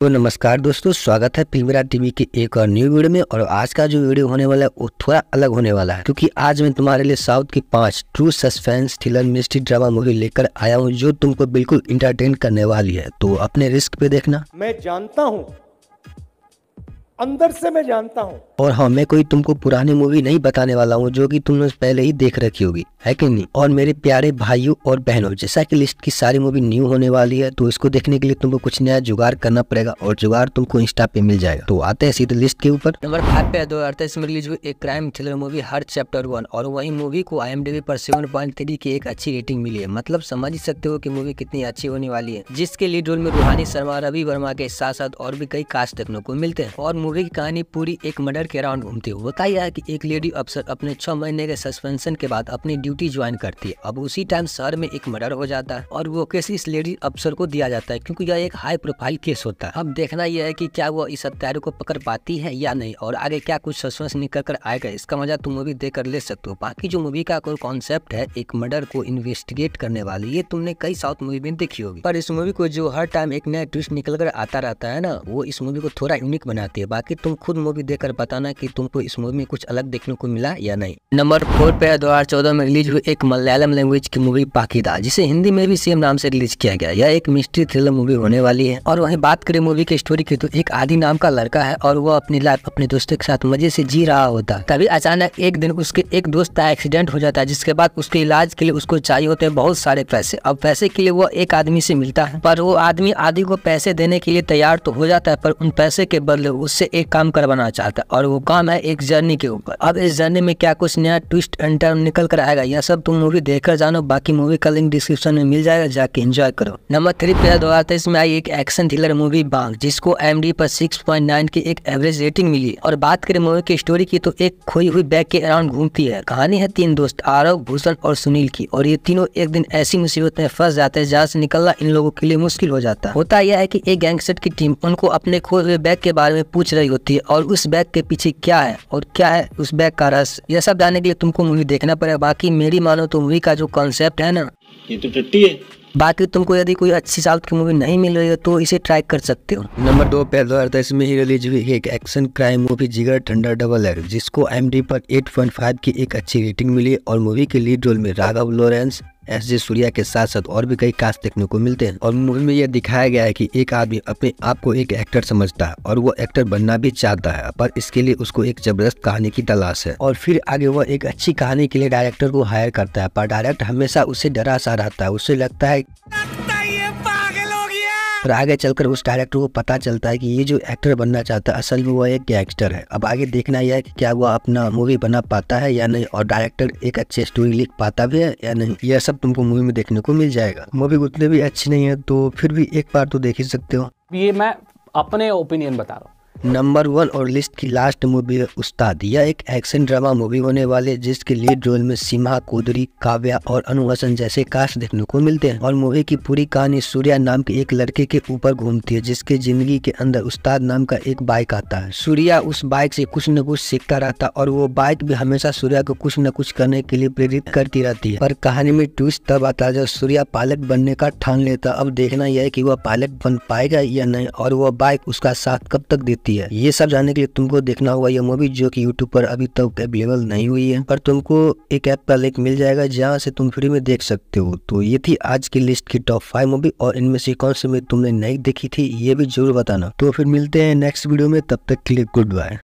तो नमस्कार दोस्तों स्वागत है फिल्मरा टीवी के एक और न्यू वीडियो में और आज का जो वीडियो होने वाला है वो थोड़ा अलग होने वाला है क्योंकि आज मैं तुम्हारे लिए साउथ की पांच true suspense thriller mystery drama movie लेकर आया हूँ जो तुमको बिल्कुल इंटरटेन करने वाली है तो अपने रिस्क पे देखना मैं जानता हूँ अंदर से मैं जानता हूँ और हाँ मैं कोई तुमको पुरानी मूवी नहीं बताने वाला हूँ जो कि तुमने पहले ही देख रखी होगी है कि नहीं और मेरे प्यारे भाइयों और बहनों जैसा कि लिस्ट की सारी मूवी न्यू होने वाली है तो इसको देखने के लिए तुमको कुछ नया जुगाड़ करना पड़ेगा और जुगाड़ तुमको इंस्टा पे मिल जाएगा तो आते हैं सीधे लिस्ट के ऊपर नंबर फाइव पे दो हजार तेईस में रिलीज हुई एक crime thriller movie her chapter one और वही मूवी को आई एम पर सेवन पॉइंट थ्री की एक अच्छी रेटिंग मिली है मतलब समझ ही सकते हो की मूवी कितनी अच्छी होने वाली है जिसके लीड रोल में रूहानी शर्मा रवि वर्मा के साथ साथ और भी कई कास्ट देखने को मिलते हैं और मूवी की कहानी पूरी एक मर्डर के अराउंड घूमती है बताया की एक लेडी अफसर अपने छह महीने के सस्पेंशन के बाद अपनी ड्यूटी ज्वाइन करती है अब उसी टाइम शहर में एक मर्डर हो जाता है और वो केस इस लेडी अफसर को दिया जाता है क्योंकि यह एक हाई प्रोफाइल केस होता है अब देखना यह है कि क्या वो इस हत्यारे को पकड़ पाती है या नहीं और आगे क्या कुछ सस्पेंस निकल कर आएगा इसका मजा तुम मूवी देख कर ले सकते हो बाकी जो मूवी का कोई कॉन्सेप्ट है एक मर्डर को इन्वेस्टिगेट करने वाली ये तुमने कई साउथ मूवी में देखी होगी पर इस मूवी को जो हर टाइम एक नया ट्विस्ट निकल कर आता रहता है ना वो इस मूवी को थोड़ा यूनिक बनाती है बाकी तुम खुद मूवी देख कर बताना की तुमको इस मूवी में कुछ अलग देखने को मिला या नहीं नंबर फोर पे दो हजार में रिलीज रिलीज हुई एक मलयालम लैंग्वेज की मूवी पाकिदा जिसे हिंदी में भी सेम नाम से रिलीज किया गया यह एक मिस्ट्री थ्रिलर मूवी होने वाली है और वहीं बात करें मूवी की स्टोरी की तो एक आदि नाम का लड़का है और वह अपनी लाइफ अपने दोस्तों के साथ मजे से जी रहा होता है तभी अचानक एक दिन उसके एक दोस्त का एक्सीडेंट हो जाता है जिसके बाद उसके इलाज के लिए उसको चाहिए होते हैं बहुत सारे पैसे अब पैसे के लिए वो एक आदमी से मिलता है पर वो आदमी आदि को पैसे देने के लिए तैयार तो हो जाता है पर उन पैसे के बदले उससे एक काम करवाना चाहता है और वो काम है एक जर्नी के ऊपर अब इस जर्नी में क्या कुछ नया ट्विस्ट एंटर निकल कर आएगा यह सब तुम मूवी देखकर जानो बाकी मूवी का लिंक डिस्क्रिप्शन में मिल जाएगा जाके एंजॉय करो नंबर थ्री पे दो हजार में आई एक एक्शन थ्रिलर मूवी बांग जिसको एम पर 6.9 की एक एवरेज रेटिंग मिली और बात करें मूवी की स्टोरी की तो एक खोई हुई बैग के अराउंड घूमती है कहानी है तीन दोस्त आरव भूषण और सुनील की और ये तीनों एक दिन ऐसी मुसीबत में फंस जाते हैं जहाँ से निकलना इन लोगों के लिए मुश्किल हो जाता है होता यह है की एक गैंगस्टर की टीम उनको अपने खोए हुए बैग के बारे में पूछ रही होती है और उस बैग के पीछे क्या है और क्या है उस बैग का रस यह सब जानने के लिए तुमको मूवी देखना पड़ेगा बाकी मेरी मानो तो मूवी का जो कॉन्सेप्ट है ना ये तो टट्टी है बाकी तुमको यदि कोई अच्छी साउथ की मूवी नहीं मिल रही है तो इसे ट्राई कर सकते हो नंबर दो पे दो हजार में ही रिलीज हुई एक एक्शन क्राइम मूवी जिगर ठंडा डबल है जिसको एम पर 8.5 की एक अच्छी रेटिंग मिली और मूवी के लीड रोल में Raghava Lawrence S J Suryah के साथ साथ और भी कई कास्ट देखने को मिलते हैं और मूवी में यह दिखाया गया है कि एक आदमी अपने आप को एक एक्टर समझता है और वो एक्टर बनना भी चाहता है पर इसके लिए उसको एक जबरदस्त कहानी की तलाश है और फिर आगे वह एक अच्छी कहानी के लिए डायरेक्टर को हायर करता है पर डायरेक्टर हमेशा उसे डरा सा रहता है उसे लगता है फिर आगे चलकर उस डायरेक्टर को पता चलता है कि ये जो एक्टर बनना चाहता है असल में वो एक गैंगस्टर है अब आगे देखना यह है कि क्या वो अपना मूवी बना पाता है या नहीं और डायरेक्टर एक अच्छी स्टोरी लिख पाता भी है या नहीं यह सब तुमको मूवी में देखने को मिल जाएगा मूवी उतनी भी अच्छी नहीं है तो फिर भी एक बार तो देख ही सकते हो ये मैं अपने ओपिनियन बता रहा हूँ नंबर वन और लिस्ट की लास्ट मूवी है उस्ताद यह एक एक्शन ड्रामा मूवी होने वाली है जिसके लीड रोल में सीमा कोदरी काव्या और अनु हसन जैसे कास्ट देखने को मिलते हैं और मूवी की पूरी कहानी सूर्या नाम के एक लड़के के ऊपर घूमती है जिसके जिंदगी के अंदर उस्ताद नाम का एक बाइक आता है सूर्या उस बाइक से कुछ न कुछ सीखता रहता और वो बाइक भी हमेशा सूर्या को कुछ न कुछ करने के लिए प्रेरित करती रहती है पर कहानी में ट्विस्ट तब आता जब सूर्या पायलट बनने का ठान लेता अब देखना यह है की वह पायलट बन पाएगा या नहीं और वह बाइक उसका साथ कब तक देती सकती है ये सब जानने के लिए तुमको देखना होगा ये मूवी जो कि यूट्यूब पर अभी तक अवेलेबल नहीं हुई है पर तुमको एक ऐप का लिंक मिल जाएगा जहाँ से तुम फ्री में देख सकते हो तो ये थी आज की लिस्ट की टॉप फाइव मूवी और इनमें से कौन सी मूवी तुमने नहीं देखी थी ये भी जरूर बताना तो फिर मिलते हैं नेक्स्ट वीडियो में तब तक के लिए गुड बाय